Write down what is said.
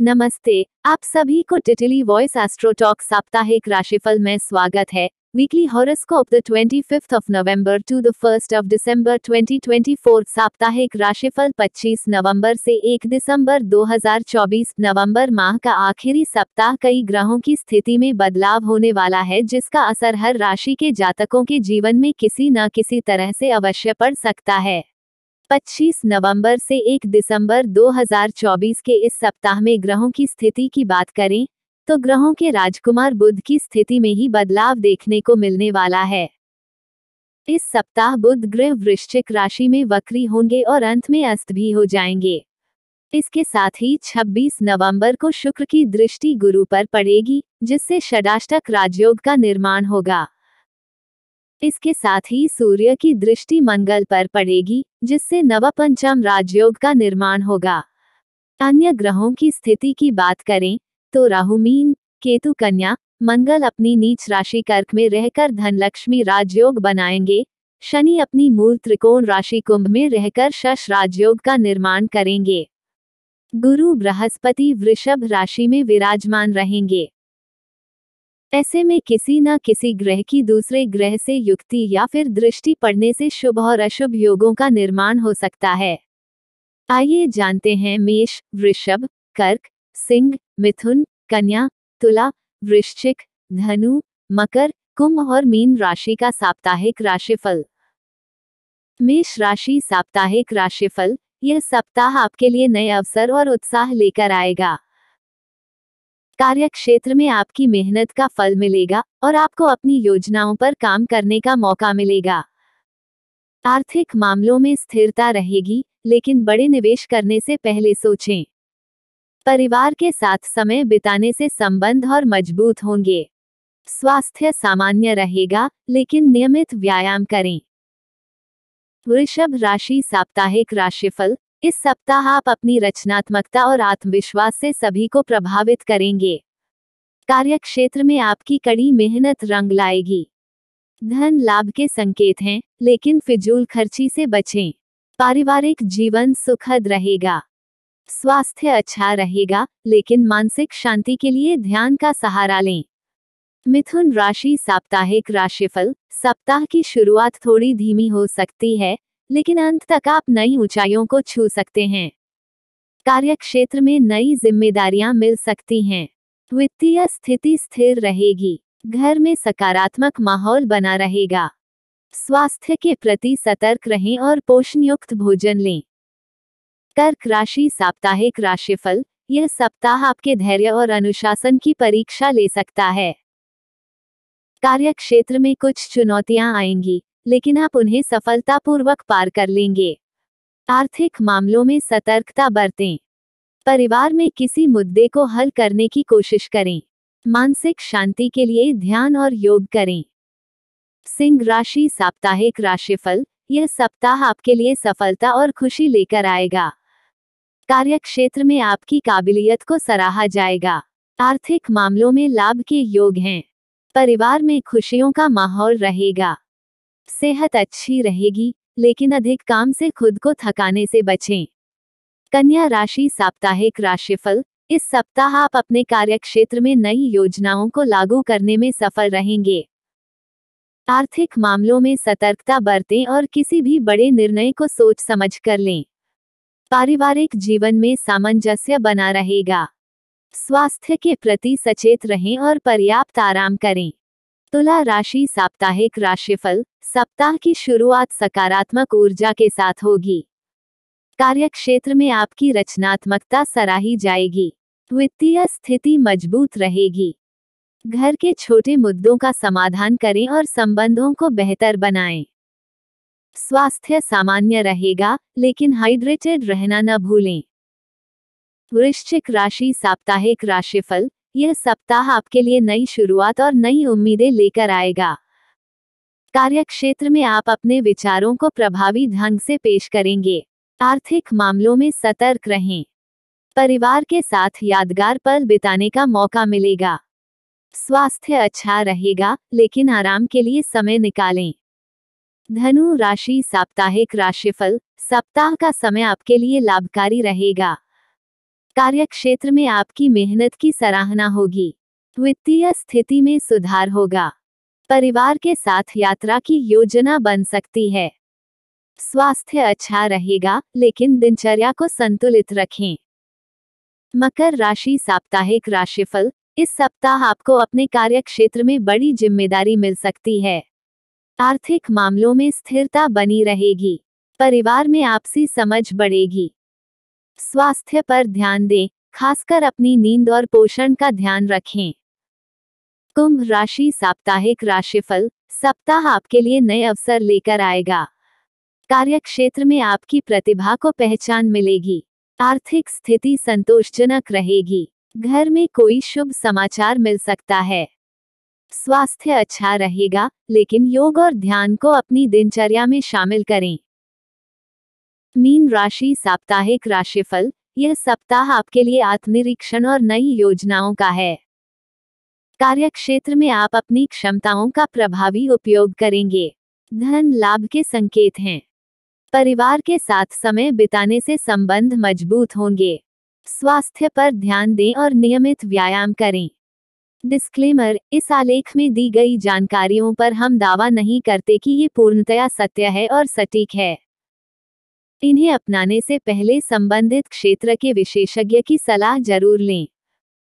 नमस्ते आप सभी को टिटिली वॉइस एस्ट्रोटॉक साप्ताहिक राशिफल में स्वागत है weekly horoscope the twenty fifth of November to the first of December 2024 साप्ताहिक राशिफल 25 नवंबर से 1 दिसंबर 2024 नवंबर माह का आखिरी सप्ताह कई ग्रहों की स्थिति में बदलाव होने वाला है जिसका असर हर राशि के जातकों के जीवन में किसी न किसी तरह से अवश्य पड़ सकता है 25 नवंबर से 1 दिसंबर 2024 के इस सप्ताह में ग्रहों की स्थिति की बात करें तो ग्रहों के राजकुमार बुध की स्थिति में ही बदलाव देखने को मिलने वाला है इस सप्ताह बुध ग्रह वृश्चिक राशि में वक्री होंगे और अंत में अस्त भी हो जाएंगे इसके साथ ही 26 नवंबर को शुक्र की दृष्टि गुरु पर पड़ेगी जिससे षडाष्टक राजयोग का निर्माण होगा इसके साथ ही सूर्य की दृष्टि मंगल पर पड़ेगी जिससे नवपंचम राजयोग का निर्माण होगा अन्य ग्रहों की स्थिति की बात करें तो राहु मीन केतु कन्या मंगल अपनी नीच राशि कर्क में रहकर धनलक्ष्मी राजयोग बनाएंगे शनि अपनी मूल त्रिकोण राशि कुंभ में रहकर शश राजयोग का निर्माण करेंगे गुरु बृहस्पति वृषभ राशि में विराजमान रहेंगे ऐसे में किसी न किसी ग्रह की दूसरे ग्रह से युक्ति या फिर दृष्टि पड़ने से शुभ और अशुभ योगों का निर्माण हो सकता है आइए जानते हैं मेष वृषभ कर्क सिंह मिथुन कन्या तुला वृश्चिक धनु मकर कुंभ और मीन राशि का साप्ताहिक राशिफल मेष राशि साप्ताहिक राशिफल यह सप्ताह आपके लिए नए अवसर और उत्साह लेकर आएगा कार्य क्षेत्र में आपकी मेहनत का फल मिलेगा और आपको अपनी योजनाओं पर काम करने का मौका मिलेगा आर्थिक मामलों में स्थिरता रहेगी लेकिन बड़े निवेश करने से पहले सोचें परिवार के साथ समय बिताने से संबंध और मजबूत होंगे स्वास्थ्य सामान्य रहेगा लेकिन नियमित व्यायाम करें वृषभ राशि साप्ताहिक राशिफल इस सप्ताह आप अपनी रचनात्मकता और आत्मविश्वास से सभी को प्रभावित करेंगे कार्यक्षेत्र में आपकी कड़ी मेहनत रंग लाएगी धन लाभ के संकेत हैं लेकिन फिजूल खर्ची से बचें पारिवारिक जीवन सुखद रहेगा स्वास्थ्य अच्छा रहेगा लेकिन मानसिक शांति के लिए ध्यान का सहारा लें मिथुन राशि साप्ताहिक राशिफल सप्ताह की शुरुआत थोड़ी धीमी हो सकती है लेकिन अंत तक आप नई ऊंचाइयों को छू सकते हैं कार्य क्षेत्र में नई जिम्मेदारियां मिल सकती हैं वित्तीय स्थिति स्थिर रहेगी घर में सकारात्मक माहौल बना रहेगा स्वास्थ्य के प्रति सतर्क रहें और पोषण युक्त भोजन लें कर्क राशि साप्ताहिक राशिफल यह सप्ताह आपके धैर्य और अनुशासन की परीक्षा ले सकता है कार्य क्षेत्र में कुछ चुनौतियां आएंगी लेकिन आप उन्हें सफलतापूर्वक पार कर लेंगे आर्थिक मामलों में सतर्कता बरतें परिवार में किसी मुद्दे को हल करने की कोशिश करें मानसिक शांति के लिए ध्यान और योग करें सिंह राशि साप्ताहिक राशिफल यह सप्ताह आपके लिए सफलता और खुशी लेकर आएगा कार्यक्षेत्र में आपकी काबिलियत को सराहा जाएगा आर्थिक मामलों में लाभ के योग हैं परिवार में खुशियों का माहौल रहेगा सेहत अच्छी रहेगी लेकिन अधिक काम से खुद को थकाने से बचें कन्या राशि साप्ताहिक राशिफल इस सप्ताह आप अपने कार्यक्षेत्र में नई योजनाओं को लागू करने में सफल रहेंगे आर्थिक मामलों में सतर्कता बरतें और किसी भी बड़े निर्णय को सोच समझ कर लें पारिवारिक जीवन में सामंजस्य बना रहेगा स्वास्थ्य के प्रति सचेत रहें और पर्याप्त आराम करें तुला राशि साप्ताहिक राशिफल सप्ताह की शुरुआत सकारात्मक ऊर्जा के साथ होगी कार्य क्षेत्र में आपकी रचनात्मकता सराही जाएगी वित्तीय स्थिति मजबूत रहेगी घर के छोटे मुद्दों का समाधान करें और संबंधों को बेहतर बनाएं। स्वास्थ्य सामान्य रहेगा लेकिन हाइड्रेटेड रहना न भूलें वृश्चिक राशि साप्ताहिक राशिफल यह सप्ताह आपके लिए नई शुरुआत और नई उम्मीदें लेकर आएगा कार्यक्षेत्र में आप अपने विचारों को प्रभावी ढंग से पेश करेंगे आर्थिक मामलों में सतर्क रहें परिवार के साथ यादगार पल बिताने का मौका मिलेगा स्वास्थ्य अच्छा रहेगा लेकिन आराम के लिए समय निकालें धनु राशि साप्ताहिक राशिफल सप्ताह का समय आपके लिए लाभकारी रहेगा कार्य क्षेत्र में आपकी मेहनत की सराहना होगी वित्तीय स्थिति में सुधार होगा परिवार के साथ यात्रा की योजना बन सकती है स्वास्थ्य अच्छा रहेगा लेकिन दिनचर्या को संतुलित रखें मकर राशि साप्ताहिक राशिफल इस सप्ताह आपको अपने कार्य क्षेत्र में बड़ी जिम्मेदारी मिल सकती है आर्थिक मामलों में स्थिरता बनी रहेगी परिवार में आपसी समझ बढ़ेगी स्वास्थ्य पर ध्यान दें खासकर अपनी नींद और पोषण का ध्यान रखें कुंभ राशि साप्ताहिक राशिफल सप्ताह आपके लिए नए अवसर लेकर आएगा कार्य क्षेत्र में आपकी प्रतिभा को पहचान मिलेगी आर्थिक स्थिति संतोषजनक रहेगी घर में कोई शुभ समाचार मिल सकता है स्वास्थ्य अच्छा रहेगा लेकिन योग और ध्यान को अपनी दिनचर्या में शामिल करें मीन राशि साप्ताहिक राशिफल यह सप्ताह आपके लिए आत्मनिरीक्षण और नई योजनाओं का है कार्य क्षेत्र में आप अपनी क्षमताओं का प्रभावी उपयोग करेंगे धन लाभ के संकेत हैं परिवार के साथ समय बिताने से संबंध मजबूत होंगे स्वास्थ्य पर ध्यान दें और नियमित व्यायाम करें डिस्क्लेमर इस आलेख में दी गई जानकारियों पर हम दावा नहीं करते कि ये पूर्णतया सत्य है और सटीक है इन्हें अपनाने से पहले संबंधित क्षेत्र के विशेषज्ञ की सलाह जरूर लें